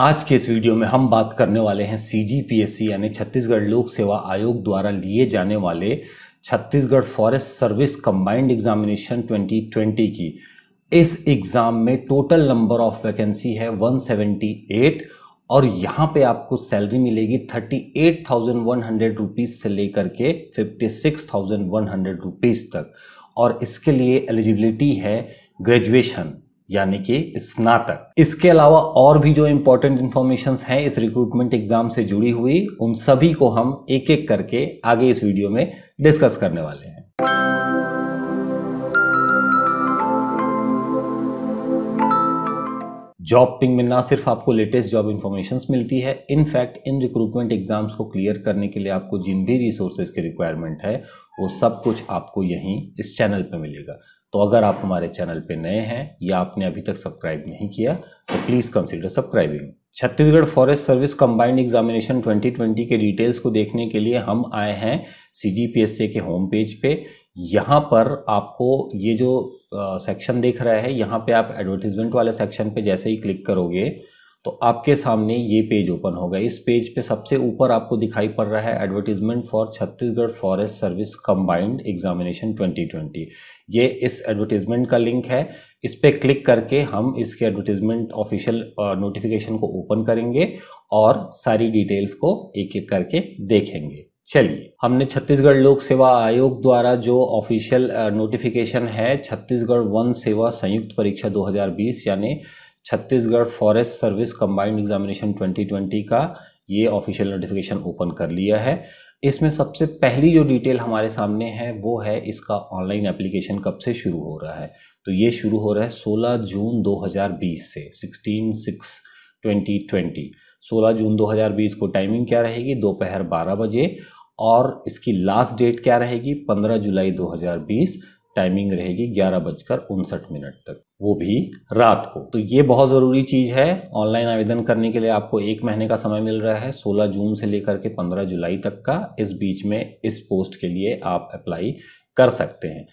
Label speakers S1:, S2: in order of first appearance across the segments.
S1: आज के इस वीडियो में हम बात करने वाले हैं सी यानी छत्तीसगढ़ लोक सेवा आयोग द्वारा लिए जाने वाले Chhattisgarh forest service combined examination 2020 की इस एग्ज़ाम में टोटल नंबर ऑफ वैकेंसी है 178 और यहाँ पे आपको सैलरी मिलेगी thirty eight thousand one hundred rupees से लेकर के fifty six thousand one hundred rupees तक और इसके लिए एलिजिबिलिटी है ग्रेजुएशन यानी कि स्नातक इसके अलावा और भी जो इंपॉर्टेंट इन्फॉर्मेशन हैं इस रिक्रूटमेंट एग्जाम से जुड़ी हुई उन सभी को हम एक एक करके आगे इस वीडियो में डिस्कस करने वाले हैं जॉब पिंग में ना सिर्फ आपको लेटेस्ट जॉब इन्फॉर्मेशन मिलती है इनफैक्ट इन रिक्रूटमेंट एग्जाम्स को क्लियर करने के लिए आपको जिन भी रिसोर्सेज की रिक्वायरमेंट है वो सब कुछ आपको यहीं इस चैनल पर मिलेगा तो अगर आप हमारे चैनल पर नए हैं या आपने अभी तक सब्सक्राइब नहीं किया तो please consider subscribing Chhattisgarh forest service combined examination 2020 के डिटेल्स को देखने के लिए हम आए हैं सी के होम पेज पे यहाँ पर आपको ये जो सेक्शन देख रहा है यहाँ पे आप एडवर्टीजमेंट वाले सेक्शन पे जैसे ही क्लिक करोगे तो आपके सामने ये पेज ओपन होगा इस पेज पे सबसे ऊपर आपको दिखाई पड़ रहा है advertisement for Chhattisgarh forest service combined examination 2020 ये इस एडवर्टीजमेंट का लिंक है इस पर क्लिक करके हम इसके एडवर्टीजमेंट ऑफिशियल नोटिफिकेशन को ओपन करेंगे और सारी डिटेल्स को एक एक करके देखेंगे चलिए हमने छत्तीसगढ़ लोक सेवा आयोग द्वारा जो ऑफिशियल नोटिफिकेशन है छत्तीसगढ़ वन सेवा संयुक्त परीक्षा 2020 यानी Chhattisgarh forest service combined examination 2020 का ये ऑफिशियल नोटिफिकेशन ओपन कर लिया है इसमें सबसे पहली जो डिटेल हमारे सामने है वो है इसका ऑनलाइन एप्लीकेशन कब से शुरू हो रहा है तो ये शुरू हो रहा है 16 जून 2020 से 16 सिक्स 2020 16 जून 2020 को टाइमिंग क्या रहेगी दोपहर 12 बजे और इसकी लास्ट डेट क्या रहेगी 15 जुलाई 2020 टाइमिंग रहेगी ग्यारह बजकर उनसठ मिनट तक वो भी रात को तो ये बहुत ज़रूरी चीज़ है ऑनलाइन आवेदन करने के लिए आपको एक महीने का समय मिल रहा है 16 जून से लेकर के 15 जुलाई तक का इस बीच में इस पोस्ट के लिए आप अप्लाई कर सकते हैं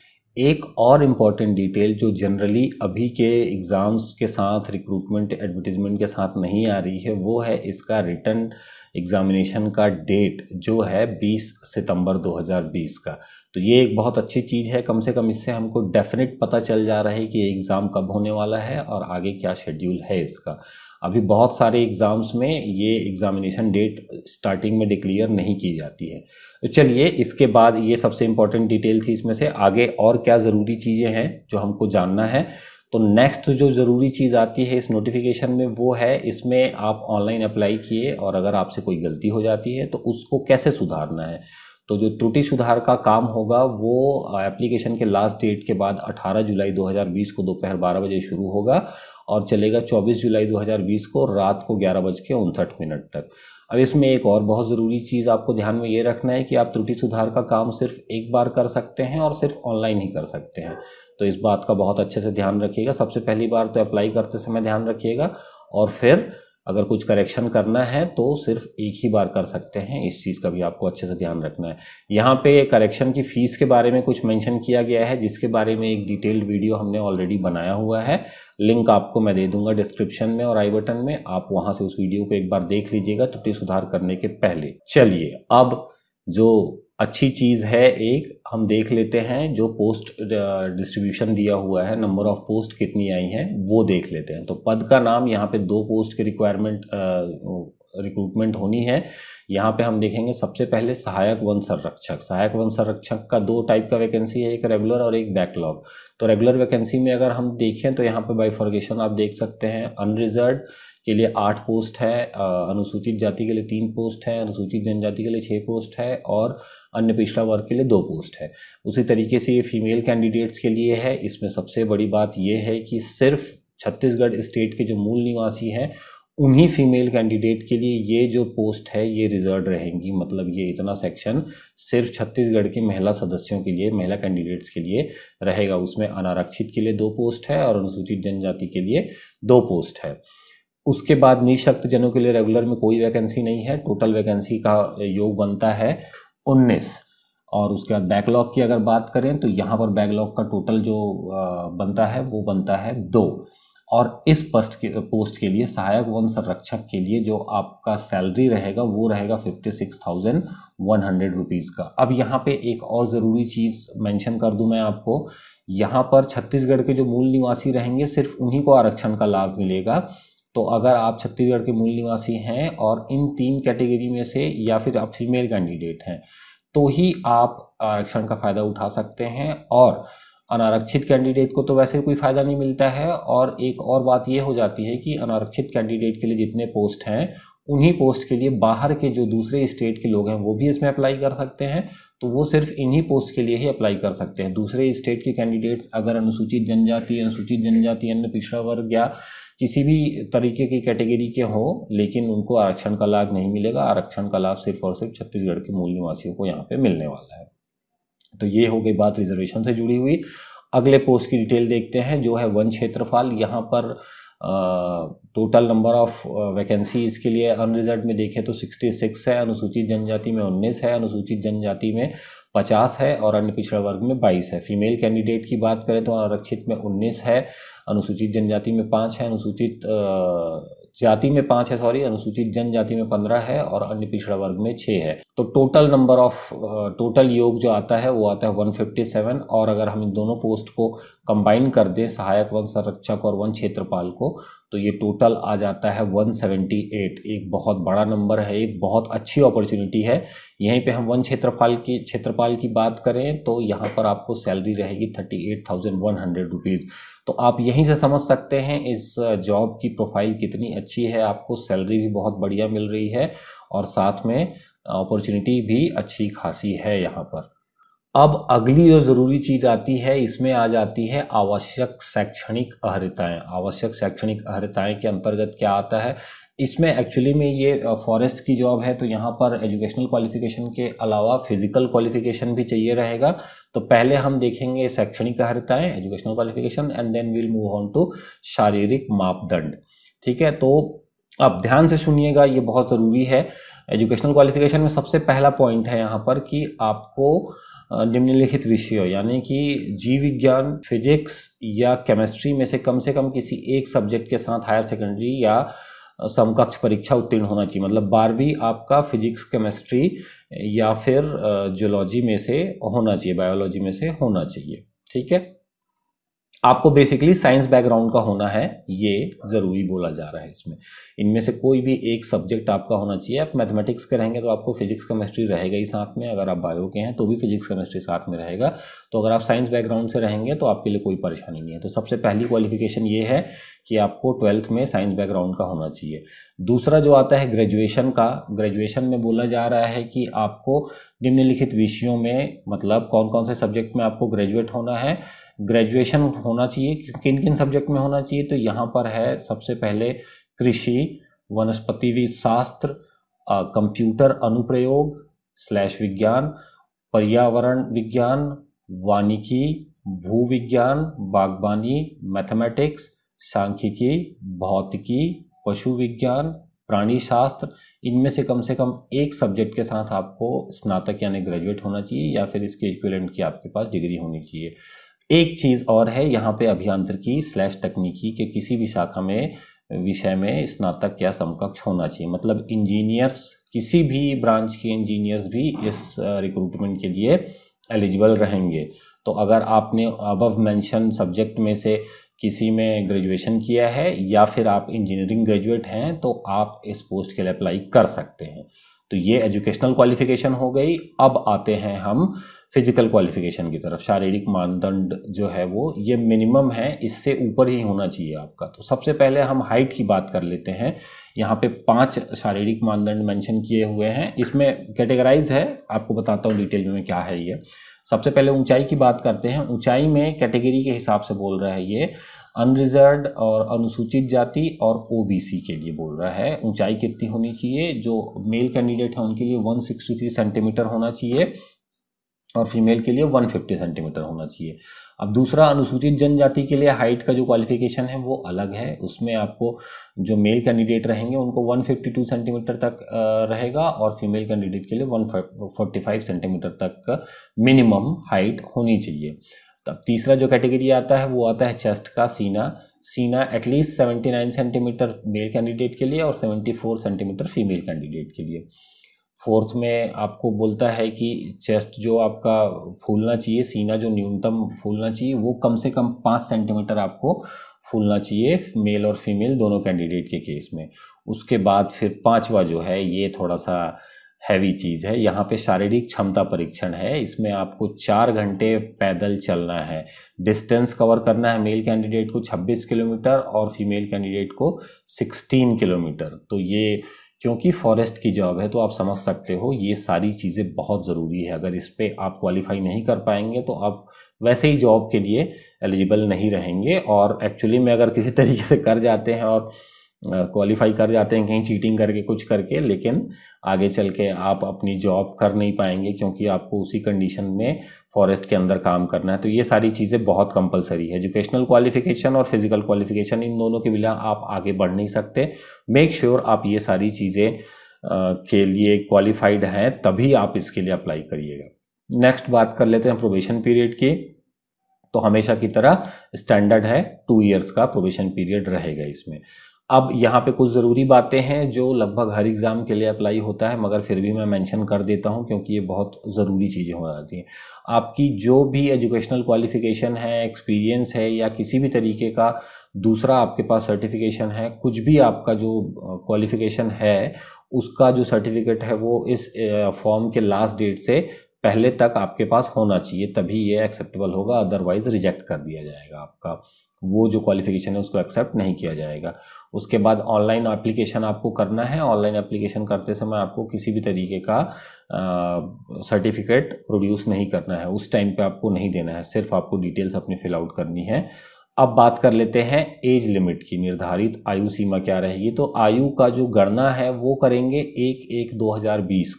S1: एक और इम्पॉर्टेंट डिटेल जो जनरली अभी के एग्ज़ाम्स के साथ रिक्रूटमेंट एडवर्टीजमेंट के साथ नहीं आ रही है वो है इसका रिटर्न एग्ज़ामिनेशन का डेट जो है 20 सितंबर 2020 का तो ये एक बहुत अच्छी चीज़ है कम से कम इससे हमको डेफिनेट पता चल जा रहा है कि एग्ज़ाम कब होने वाला है और आगे क्या शेड्यूल है इसका अभी बहुत सारे एग्ज़ाम्स में ये एग्ज़ामिनेशन डेट स्टार्टिंग में डिक्लेयर नहीं की जाती है तो चलिए इसके बाद ये सबसे इम्पोर्टेंट डिटेल थी इसमें से आगे और क्या ज़रूरी चीज़ें हैं जो हमको जानना है तो नेक्स्ट जो ज़रूरी चीज़ आती है इस नोटिफिकेशन में वो है इसमें आप ऑनलाइन अप्लाई किए और अगर आपसे कोई गलती हो जाती है तो उसको कैसे सुधारना है तो जो त्रुटि सुधार का काम होगा वो एप्लीकेशन के लास्ट डेट के बाद 18 जुलाई 2020 को दोपहर बारह बजे शुरू होगा और चलेगा 24 जुलाई 2020 को रात को ग्यारह बज के उनसठ मिनट तक अब इसमें एक और बहुत ज़रूरी चीज़ आपको ध्यान में ये रखना है कि आप त्रुटि सुधार का काम सिर्फ एक बार कर सकते हैं और सिर्फ ऑनलाइन ही कर सकते हैं तो इस बात का बहुत अच्छे से ध्यान रखिएगा सबसे पहली बार तो अप्लाई करते समय ध्यान रखिएगा और फिर अगर कुछ करेक्शन करना है तो सिर्फ एक ही बार कर सकते हैं इस चीज़ का भी आपको अच्छे से ध्यान रखना है यहाँ पे करेक्शन की फ़ीस के बारे में कुछ मेंशन किया गया है जिसके बारे में एक डिटेल्ड वीडियो हमने ऑलरेडी बनाया हुआ है लिंक आपको मैं दे दूंगा डिस्क्रिप्शन में और आई बटन में आप वहाँ से उस वीडियो को एक बार देख लीजिएगा त्रुटि सुधार करने के पहले चलिए अब जो अच्छी चीज़ है एक हम देख लेते हैं जो पोस्ट डिस्ट्रीब्यूशन uh, दिया हुआ है नंबर ऑफ पोस्ट कितनी आई हैं वो देख लेते हैं तो पद का नाम यहाँ पे दो पोस्ट की रिक्वायरमेंट रिक्रूटमेंट होनी है यहाँ पे हम देखेंगे सबसे पहले सहायक वन संरक्षक सहायक वन संरक्षक का दो टाइप का वैकेंसी है एक रेगुलर और एक बैकलॉग तो रेगुलर वैकेंसी में अगर हम देखें तो यहाँ पे बाईफॉर्गेशन आप देख सकते हैं अनरिजर्व के लिए आठ पोस्ट है अनुसूचित जाति के लिए तीन पोस्ट है अनुसूचित जनजाति के लिए छः पोस्ट है और अन्य पिछड़ा वर्ग के लिए दो पोस्ट है उसी तरीके से ये फीमेल कैंडिडेट्स के लिए है इसमें सबसे बड़ी बात यह है कि सिर्फ छत्तीसगढ़ स्टेट के जो मूल निवासी हैं उन्हीं फीमेल कैंडिडेट के लिए ये जो पोस्ट है ये रिजर्व रहेंगी मतलब ये इतना सेक्शन सिर्फ छत्तीसगढ़ की महिला सदस्यों के लिए महिला कैंडिडेट्स के लिए रहेगा उसमें अनारक्षित के लिए दो पोस्ट है और अनुसूचित जनजाति के लिए दो पोस्ट है उसके बाद जनों के लिए रेगुलर में कोई वैकेंसी नहीं है टोटल वैकेंसी का योग बनता है उन्नीस और उसके बाद बैकलॉग की अगर बात करें तो यहाँ पर बैकलॉग का टोटल जो बनता है वो बनता है दो और इस पोस्ट के पोस्ट के लिए सहायक वन संरक्षक के लिए जो आपका सैलरी रहेगा वो रहेगा fifty six thousand one hundred rupees का अब यहाँ पे एक और ज़रूरी चीज़ मेंशन कर दू मैं आपको यहाँ पर छत्तीसगढ़ के जो मूल निवासी रहेंगे सिर्फ उन्हीं को आरक्षण का लाभ मिलेगा तो अगर आप छत्तीसगढ़ के मूल निवासी हैं और इन तीन कैटेगरी में से या फिर आप फीमेल कैंडिडेट हैं तो ही आप आरक्षण का फ़ायदा उठा सकते हैं और अनारक्षित कैंडिडेट को तो वैसे कोई फ़ायदा नहीं मिलता है और एक और बात ये हो जाती है कि अनारक्षित कैंडिडेट के लिए जितने पोस्ट हैं उन्हीं पोस्ट के लिए बाहर के जो दूसरे स्टेट के लोग हैं वो भी इसमें अप्लाई कर सकते हैं तो वो सिर्फ इन्हीं पोस्ट के लिए ही अप्लाई कर सकते हैं दूसरे स्टेट के कैंडिडेट्स अगर अनुसूचित जनजाति अनुसूचित जनजाति अन्य पिछड़ा वर्ग या किसी भी तरीके की कैटेगरी के हों लेकिन उनको आरक्षण का लाभ नहीं मिलेगा आरक्षण का लाभ सिर्फ और सिर्फ छत्तीसगढ़ के मूल निवासियों को यहाँ पर मिलने वाला है तो ये हो गई बात रिजर्वेशन से जुड़ी हुई अगले पोस्ट की डिटेल देखते हैं जो है वन क्षेत्रफल यहाँ पर टोटल नंबर ऑफ वैकेंसीज के लिए अनरिजर्व में देखें तो 66 है अनुसूचित जनजाति में 19 है अनुसूचित जनजाति में 50 है और अन्य पिछड़ा वर्ग में 22 है फीमेल कैंडिडेट की बात करें तो आरक्षित में 19 है अनुसूचित जनजाति में 5 है अनुसूचित जाति में पांच है सॉरी अनुसूचित जनजाति में पंद्रह है और अन्य पिछड़ा वर्ग में छः है तो टोटल नंबर ऑफ टोटल योग जो आता है वो आता है वन फिफ्टी सेवन और अगर हम इन दोनों पोस्ट को कंबाइन कर दें सहायक वन संरक्षक और वन क्षेत्रपाल को तो ये टोटल आ जाता है 178 एक बहुत बड़ा नंबर है एक बहुत अच्छी अपॉर्चुनिटी है यहीं पे हम वन क्षेत्रपाल की क्षेत्रपाल की बात करें तो यहाँ पर आपको सैलरी रहेगी thirty eight thousand one hundred rupees तो आप यहीं से समझ सकते हैं इस जॉब की प्रोफाइल कितनी अच्छी है आपको सैलरी भी बहुत बढ़िया मिल रही है और साथ में अपॉर्चुनिटी भी अच्छी खासी है यहाँ पर अब अगली जो ज़रूरी चीज़ आती है इसमें आ जाती है आवश्यक शैक्षणिक अहर्ताएँ आवश्यक शैक्षणिक अहर्ताएँ के अंतर्गत क्या आता है इसमें एक्चुअली में ये फॉरेस्ट की जॉब है तो यहाँ पर एजुकेशनल क्वालिफिकेशन के अलावा फिजिकल क्वालिफिकेशन भी चाहिए रहेगा तो पहले हम देखेंगे शैक्षणिक अहर्ताएँ educational qualification and then will move on to शारीरिक मापदंड ठीक है तो अब ध्यान से सुनिएगा ये बहुत ज़रूरी है एजुकेशनल क्वालिफिकेशन में सबसे पहला पॉइंट है यहाँ पर कि आपको निम्नलिखित विषयों यानी कि जीव विज्ञान फिजिक्स या केमिस्ट्री में से कम से कम किसी एक सब्जेक्ट के साथ हायर सेकेंडरी या समकक्ष परीक्षा उत्तीर्ण होना चाहिए मतलब बारहवीं आपका फिजिक्स केमिस्ट्री या फिर जियोलॉजी में से होना चाहिए बायोलॉजी में से होना चाहिए ठीक है आपको बेसिकली साइंस बैकग्राउंड का होना है ये ज़रूरी बोला जा रहा है इसमें इनमें से कोई भी एक सब्जेक्ट आपका होना चाहिए आप मैथमेटिक्स के रहेंगे तो आपको फिजिक्स केमिस्ट्री रहेगा ही साथ में अगर आप बायो के हैं तो भी फिजिक्स केमिस्ट्री साथ में रहेगा तो अगर आप साइंस बैकग्राउंड से रहेंगे तो आपके लिए कोई परेशानी नहीं है तो सबसे पहली क्वालिफिकेशन ये है कि आपको ट्वेल्थ में साइंस बैकग्राउंड का होना चाहिए दूसरा जो आता है ग्रेजुएशन का ग्रेजुएशन में बोला जा रहा है कि आपको निम्नलिखित विषयों में मतलब कौन कौन से सब्जेक्ट में आपको ग्रेजुएट होना है ग्रेजुएशन होना चाहिए किन किन सब्जेक्ट में होना चाहिए तो यहाँ पर है सबसे पहले कृषि वनस्पति शास्त्र कंप्यूटर अनुप्रयोग स्लैश विज्ञान पर्यावरण विज्ञान वानिकी भू विज्ञान बागवानी मैथमेटिक्स सांख्यिकी भौतिकी पशु विज्ञान प्राणी शास्त्र इनमें से कम से कम एक सब्जेक्ट के साथ आपको स्नातक यानी ग्रेजुएट होना चाहिए या फिर इसके इक्विलेंट की आपके पास डिग्री होनी चाहिए एक चीज़ और है यहाँ पे अभियांत्रिकी स्लैश तकनीकी के किसी भी शाखा में विषय में स्नातक या समकक्ष होना चाहिए मतलब इंजीनियर्स किसी भी ब्रांच के इंजीनियर्स भी इस रिक्रूटमेंट के लिए एलिजिबल रहेंगे तो अगर आपने अबव मेंशन सब्जेक्ट में से किसी में ग्रेजुएशन किया है या फिर आप इंजीनियरिंग ग्रेजुएट हैं तो आप इस पोस्ट के लिए अप्लाई कर सकते हैं तो ये एजुकेशनल क्वालिफिकेशन हो गई अब आते हैं हम फिजिकल क्वालिफिकेशन की तरफ शारीरिक मानदंड जो है वो ये मिनिमम है इससे ऊपर ही होना चाहिए आपका तो सबसे पहले हम हाइट की बात कर लेते हैं यहाँ पे पांच शारीरिक मानदंड मेंशन किए हुए हैं इसमें कैटेगराइज है आपको बताता हूँ डिटेल में क्या है ये सबसे पहले ऊंचाई की बात करते हैं ऊंचाई में कैटेगरी के हिसाब से बोल रहा है ये अनरिजर्व और अनुसूचित जाति और ओबीसी के लिए बोल रहा है ऊंचाई कितनी होनी चाहिए जो मेल कैंडिडेट है उनके लिए 163 सेंटीमीटर होना चाहिए और फीमेल के लिए 150 सेंटीमीटर होना चाहिए अब दूसरा अनुसूचित जनजाति के लिए हाइट का जो क्वालिफिकेशन है वो अलग है उसमें आपको जो मेल कैंडिडेट रहेंगे उनको 152 सेंटीमीटर तक रहेगा और फीमेल कैंडिडेट के लिए 145 सेंटीमीटर तक मिनिमम हाइट होनी चाहिए तब तीसरा जो कैटेगरी आता है वो आता है चेस्ट का सीना सीना एटलीस्ट 79 सेंटीमीटर मेल कैंडिडेट के लिए और 74 सेंटीमीटर फीमेल कैंडिडेट के लिए फोर्थ में आपको बोलता है कि चेस्ट जो आपका फूलना चाहिए सीना जो न्यूनतम फूलना चाहिए वो कम से कम पाँच सेंटीमीटर आपको फूलना चाहिए मेल और फीमेल दोनों कैंडिडेट के केस में उसके बाद फिर पांचवा जो है ये थोड़ा सा हैवी चीज़ है यहाँ पे शारीरिक क्षमता परीक्षण है इसमें आपको चार घंटे पैदल चलना है डिस्टेंस कवर करना है मेल कैंडिडेट को 26 किलोमीटर और फीमेल कैंडिडेट को 16 किलोमीटर तो ये क्योंकि फॉरेस्ट की जॉब है तो आप समझ सकते हो ये सारी चीज़ें बहुत ज़रूरी है अगर इस पर आप क्वालिफाई नहीं कर पाएंगे तो आप वैसे ही जॉब के लिए एलिजिबल नहीं रहेंगे और एक्चुअली में अगर किसी तरीके से कर जाते हैं और क्वालिफाई कर जाते हैं कहीं चीटिंग करके कुछ करके लेकिन आगे चल के आप अपनी जॉब कर नहीं पाएंगे क्योंकि आपको उसी कंडीशन में फॉरेस्ट के अंदर काम करना है तो ये सारी चीज़ें बहुत कंपलसरी है एजुकेशनल क्वालिफिकेशन और फिजिकल क्वालिफिकेशन इन दोनों के बिना आप आगे बढ़ नहीं सकते मेक श्योर sure आप ये सारी चीज़ें के लिए क्वालिफाइड हैं तभी आप इसके लिए अप्लाई करिएगा नेक्स्ट बात कर लेते हैं प्रोबेशन पीरियड की तो हमेशा की तरह स्टैंडर्ड है टू इयर्स का प्रोबेशन पीरियड रहेगा इसमें अब यहाँ पे कुछ ज़रूरी बातें हैं जो लगभग हर एग्ज़ाम के लिए अप्लाई होता है मगर फिर भी मैं मेंशन कर देता हूँ क्योंकि ये बहुत ज़रूरी चीज़ें हो जाती हैं आपकी जो भी एजुकेशनल क्वालिफ़िकेशन है एक्सपीरियंस है या किसी भी तरीके का दूसरा आपके पास सर्टिफिकेशन है कुछ भी आपका जो क्वालिफ़िकेशन है उसका जो सर्टिफिकेट है वो इस फॉर्म के लास्ट डेट से पहले तक आपके पास होना चाहिए तभी ये एक्सेप्टेबल होगा अदरवाइज़ रिजेक्ट कर दिया जाएगा आपका वो जो क्वालिफिकेशन है उसको एक्सेप्ट नहीं किया जाएगा उसके बाद ऑनलाइन एप्लीकेशन आपको करना है ऑनलाइन एप्लीकेशन करते समय आपको किसी भी तरीके का सर्टिफिकेट प्रोड्यूस नहीं करना है उस टाइम पे आपको नहीं देना है सिर्फ आपको डिटेल्स अपनी फिल आउट करनी है अब बात कर लेते हैं एज लिमिट की निर्धारित आयु सीमा क्या रहेगी तो आयु का जो गणना है वो करेंगे एक एक दो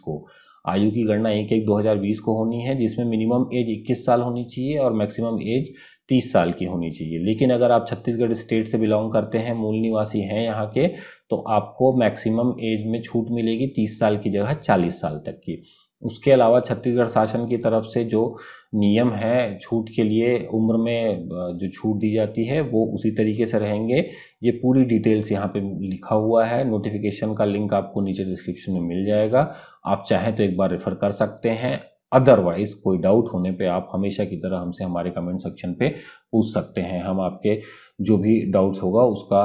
S1: को आयु की गणना एक एक 2020 को होनी है जिसमें मिनिमम एज 21 साल होनी चाहिए और मैक्सिमम एज तीस साल की होनी चाहिए लेकिन अगर आप छत्तीसगढ़ स्टेट से बिलोंग करते हैं मूल निवासी हैं यहाँ के तो आपको मैक्सिमम एज में छूट मिलेगी तीस साल की जगह चालीस साल तक की उसके अलावा छत्तीसगढ़ शासन की तरफ से जो नियम है छूट के लिए उम्र में जो छूट दी जाती है वो उसी तरीके से रहेंगे ये पूरी डिटेल्स यहाँ पे लिखा हुआ है नोटिफिकेशन का लिंक आपको नीचे डिस्क्रिप्शन में मिल जाएगा आप चाहें तो एक बार रेफ़र कर सकते हैं अदरवाइज कोई डाउट होने पे आप हमेशा की तरह हमसे हमारे कमेंट सेक्शन पे पूछ सकते हैं हम आपके जो भी डाउट्स होगा उसका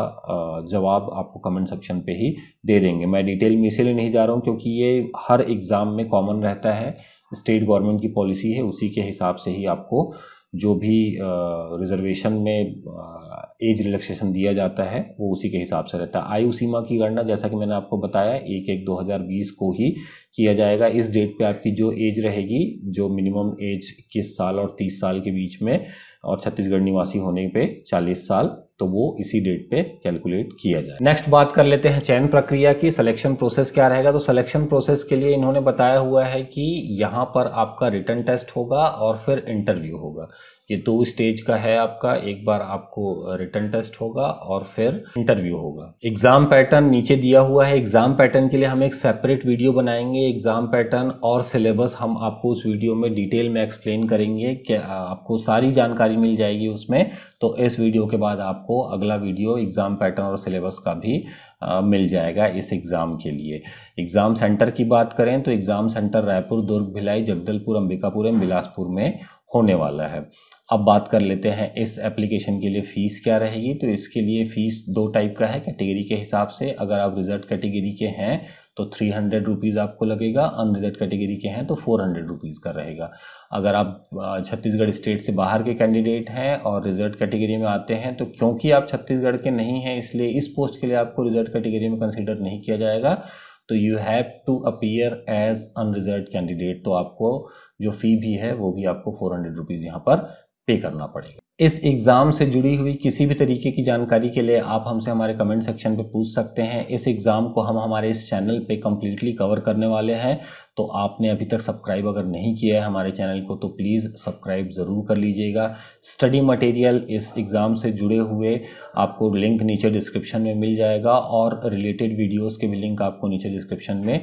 S1: जवाब आपको कमेंट सेक्शन पे ही दे देंगे मैं डिटेल में इसीलिए नहीं जा रहा हूँ क्योंकि ये हर एग्ज़ाम में कॉमन रहता है स्टेट गवर्नमेंट की पॉलिसी है उसी के हिसाब से ही आपको जो भी रिजर्वेशन में एज रिलैक्सेशन दिया जाता है वो उसी के हिसाब से रहता है आयु सीमा की गणना जैसा कि मैंने आपको बताया एक एक 2020 को ही किया जाएगा इस डेट पे आपकी जो एज रहेगी जो मिनिमम एज इक्कीस साल और 30 साल के बीच में और छत्तीसगढ़ निवासी होने पे 40 साल तो वो इसी डेट पे कैलकुलेट किया जाए नेक्स्ट बात कर लेते हैं चयन प्रक्रिया की सिलेक्शन प्रोसेस क्या रहेगा तो सिलेक्शन प्रोसेस के लिए इन्होंने बताया हुआ है कि यहाँ पर आपका रिटर्न टेस्ट होगा और फिर इंटरव्यू होगा ये दो तो स्टेज का है आपका एक बार आपको रिटर्न टेस्ट होगा और फिर इंटरव्यू होगा एग्जाम पैटर्न नीचे दिया हुआ है एग्जाम पैटर्न के लिए हम एक सेपरेट वीडियो बनाएंगे एग्जाम पैटर्न और सिलेबस हम आपको उस वीडियो में डिटेल में एक्सप्लेन करेंगे कि आपको सारी जानकारी मिल जाएगी उसमें तो इस वीडियो के बाद आपको अगला वीडियो एग्ज़ाम पैटर्न और सिलेबस का भी आ, मिल जाएगा इस एग्ज़ाम के लिए एग्ज़ाम सेंटर की बात करें तो एग्ज़ाम सेंटर रायपुर दुर्ग भिलाई जगदलपुर अंबिकापुर एवं बिलासपुर में होने वाला है अब बात कर लेते हैं इस एप्लीकेशन के लिए फ़ीस क्या रहेगी तो इसके लिए फ़ीस दो टाइप का है कैटेगरी के हिसाब से अगर आप रिजल्ट कैटेगरी के हैं तो थ्री हंड्रेड रुपीज़ आपको लगेगा अनरिजल्ट कैटेगरी के हैं तो फोर हंड्रेड रुपीज़ का रहेगा अगर आप छत्तीसगढ़ स्टेट से बाहर के कैंडिडेट हैं और रिजल्ट कैटेगरी में आते हैं तो क्योंकि आप छत्तीसगढ़ के नहीं हैं इसलिए इस पोस्ट के लिए आपको रिजल्ट कैटेगरी में कंसिडर नहीं किया जाएगा तो you have to appear as unreserved candidate तो आपको जो फ़ी भी है वो भी आपको फोर हंड्रेड रुपीज़ यहाँ पर पे करना पड़ेगा इस एग्ज़ाम से जुड़ी हुई किसी भी तरीके की जानकारी के लिए आप हमसे हमारे कमेंट सेक्शन पे पूछ सकते हैं इस एग्ज़ाम को हम हमारे इस चैनल पे कम्प्लीटली कवर करने वाले हैं तो आपने अभी तक सब्सक्राइब अगर नहीं किया है हमारे चैनल को तो प्लीज़ सब्सक्राइब ज़रूर कर लीजिएगा स्टडी मटेरियल इस एग्ज़ाम से जुड़े हुए आपको लिंक नीचे डिस्क्रिप्शन में मिल जाएगा और रिलेटेड वीडियोज़ के भी लिंक आपको नीचे डिस्क्रिप्शन में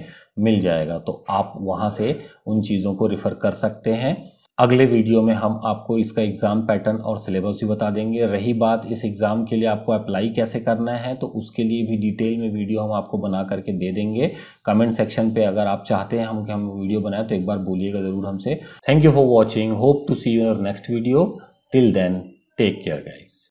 S1: मिल जाएगा तो आप वहाँ से उन चीज़ों को रिफ़र कर सकते हैं अगले वीडियो में हम आपको इसका एग्ज़ाम पैटर्न और सिलेबस भी बता देंगे रही बात इस एग्ज़ाम के लिए आपको अप्लाई कैसे करना है तो उसके लिए भी डिटेल में वीडियो हम आपको बना करके दे देंगे कमेंट सेक्शन पे अगर आप चाहते हैं हम कि हम वीडियो बनाए तो एक बार बोलिएगा ज़रूर हमसे thank you for watching hope to see your next video till then take care guys